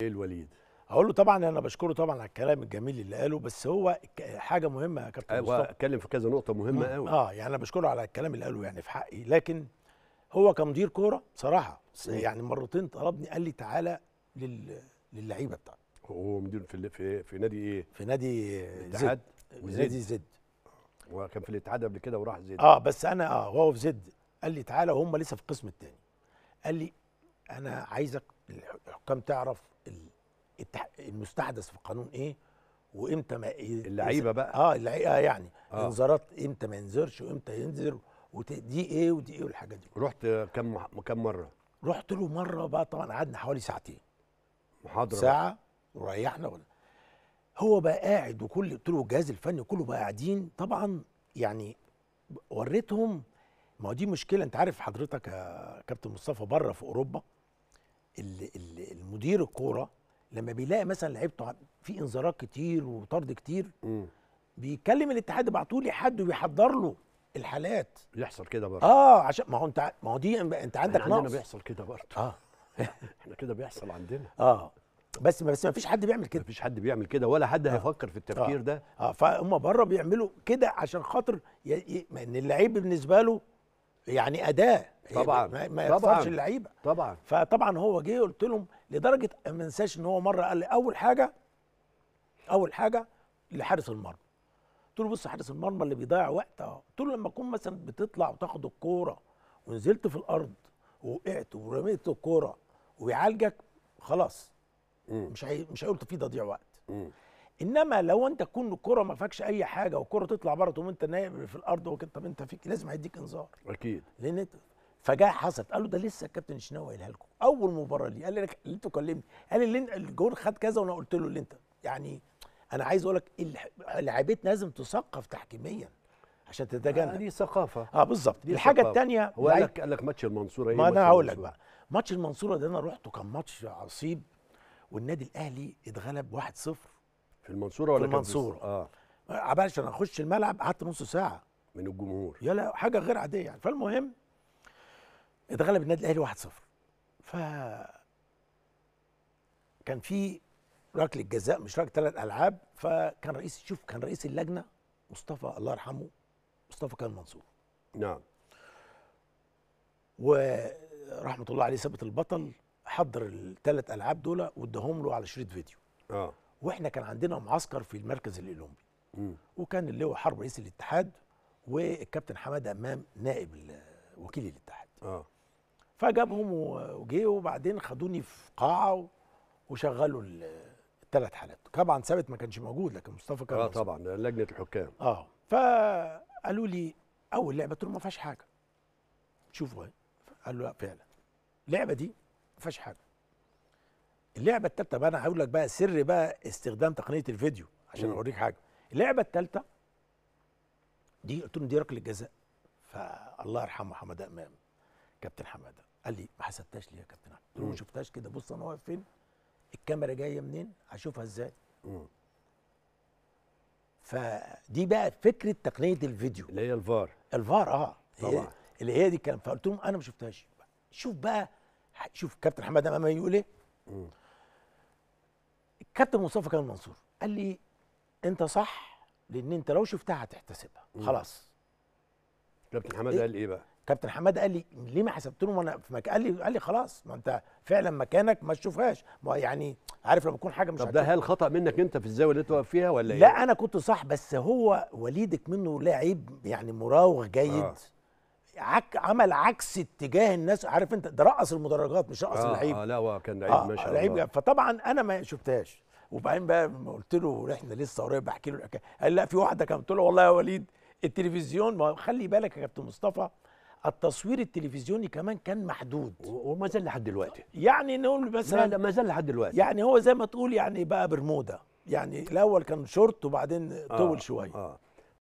إيه الوليد اقول له طبعا انا بشكره طبعا على الكلام الجميل اللي قاله بس هو حاجه مهمه يا كابتن أيوة، مصطفى اتكلم في كذا نقطه مهمه قوي اه يعني انا بشكره على الكلام اللي قاله يعني في حقي لكن هو كمدير كوره بصراحه يعني مرتين طلبني قال لي تعالى لل للعيبه بتاعتك هو مدير في في, في نادي ايه في نادي زد نادي زد وكان في الاتحاد قبل كده وراح زد اه بس انا اه وهو في زد قال لي تعالى وهم لسه في القسم الثاني قال لي انا عايزك الحكام تعرف المستحدث في القانون ايه وامتى ما اللعيبه بقى اه اللعيبه يعني آه. انذارات امتى ما ينذرش وامتى ينذر ودي ايه ودي ايه والحاجات دي رحت كم كم مره رحت له مره بقى طبعا قعدنا حوالي ساعتين محاضره ساعه وريحنا ولا هو بقى قاعد وكل قلت له الجهاز الفني كله بقى قاعدين طبعا يعني وريتهم ما هو دي مشكله انت عارف حضرتك يا كابتن مصطفى بره في اوروبا المدير الكوره لما بيلاقي مثلا لعيبته في انذارات كتير وطرد كتير م. بيكلم الاتحاد ابعتوا لي حد وبيحضر له الحالات بيحصل كده برضه اه عشان ما هو انت ما هو دي انت عندك نقص عندنا بيحصل كده برضه اه احنا كده بيحصل عندنا اه بس بس ما فيش حد بيعمل كده ما فيش حد بيعمل كده ولا حد آه. هيفكر في التفكير آه. ده اه فهم بره بيعملوا كده عشان خاطر ي... ي... ان اللعيب بالنسبه له يعني اداه طبعا ما, ما يخسرش اللعيبه طبعا فطبعا هو جه قلت لهم لدرجه ما انساش ان هو مره قال لي اول حاجه اول حاجه لحارس المرمى قلت له بص حارس المرمى اللي بيضيع وقت اهو قلت له لما اكون مثلا بتطلع وتاخد الكوره ونزلت في الارض ووقعت ورميت الكوره ويعالجك خلاص مم. مش هي... مش هيقول في تضييع وقت مم. انما لو انت تكون الكوره ما فيكش اي حاجه والكوره تطلع بره تقوم انت نايم في الارض وكده طب انت فيك لازم هيديك انذار اكيد لان انت فجاء حصلت قال له ده لسه الكابتن الشناوي قايلها لكم اول مباراه لي قال لي اللي انتوا كلمني قال لي الجون خد كذا وانا قلت له اللي انت يعني انا عايز اقول لك لعيبتنا لازم تثقف تحكيميا عشان تتجنب آه دي ثقافه اه بالظبط الحاجه الثانيه هو قال لك قال لك ماتش المنصوره ايه ما انا هقول لك بقى ماتش المنصوره ده انا رحته كان ماتش عصيب والنادي الاهلي اتغلب 1-0 في المنصوره ولا في المنصوره اه عبال عشان اخش الملعب قعدت نص ساعه من الجمهور يلا حاجه غير عاديه يعني فالمهم اتغلب النادي الاهلي 1-0 ف كان في ركله جزاء مش ركله ثلاث العاب فكان رئيس شوف كان رئيس اللجنه مصطفى الله يرحمه مصطفى كان منصور نعم ورحمه الله عليه ثابت البطل حضر الثلاث العاب دول واداهم له على شريط فيديو اه واحنا كان عندنا معسكر في المركز الاولمبي وكان وكان اللواء حرب رئيس الاتحاد والكابتن حماده امام نائب وكيل الاتحاد اه فجابهم وجه وبعدين خدوني في قاعه وشغلوا الثلاث حالات طبعا ثابت ما كانش موجود لكن مصطفى كان اه طبعا لجنه الحكام اه فقالوا لي اول لعبه قلت ما فيهاش حاجه شوفوا اهي قالوا لا فعلا اللعبه دي ما فيهاش حاجه اللعبه الثالثه بقى انا هقول لك بقى سر بقى استخدام تقنيه الفيديو عشان اوريك حاجه اللعبه الثالثه دي قلت لهم دي ركله جزاء فالله يرحمه حماده امام كابتن حماده قال لي ما حسبتهاش ليه يا كابتن علي قلت له ما شفتهاش كده بص انا واقف فين الكاميرا جايه منين هشوفها ازاي فدي بقى فكره تقنيه الفيديو اللي هي الفار الفار اه طبعا اللي هي دي الكلام فقلت لهم انا ما شفتهاش شوف بقى شوف كابتن حماد امام يقول ايه الكابتن مصطفى كان منصور قال لي انت صح لان انت لو شفتها هتحتسبها خلاص كابتن حماد إيه؟ قال ايه بقى كابتن حماد قال لي ليه ما حسبتهم وانا في مكان قال لي قال لي خلاص ما انت فعلا مكانك ما تشوفهاش ما يعني عارف لما تكون حاجه مش طب ده هل خطا منك انت في الزاويه اللي انت واقف فيها ولا لا ايه؟ لا انا كنت صح بس هو وليدك منه لعيب يعني مراوغ جيد آه. عك عمل عكس اتجاه الناس عارف انت ده رقص المدرجات مش رقص آه اللعيب اه لا هو كان لعيب آه ما شاء الله لعيب فطبعا انا ما شفتهاش وبعدين بقى قلت له احنا لسه قريب بحكي له الحكايه قال لا في واحده كانت قلت له والله يا وليد التلفزيون ما خلي بالك يا كابتن مصطفى التصوير التلفزيوني كمان كان محدود وما زال لحد دلوقتي يعني نقول مثلا لا, لا ما زال لحد دلوقتي يعني هو زي ما تقول يعني بقى برمودا يعني الاول كان شورت وبعدين طول آه شويه آه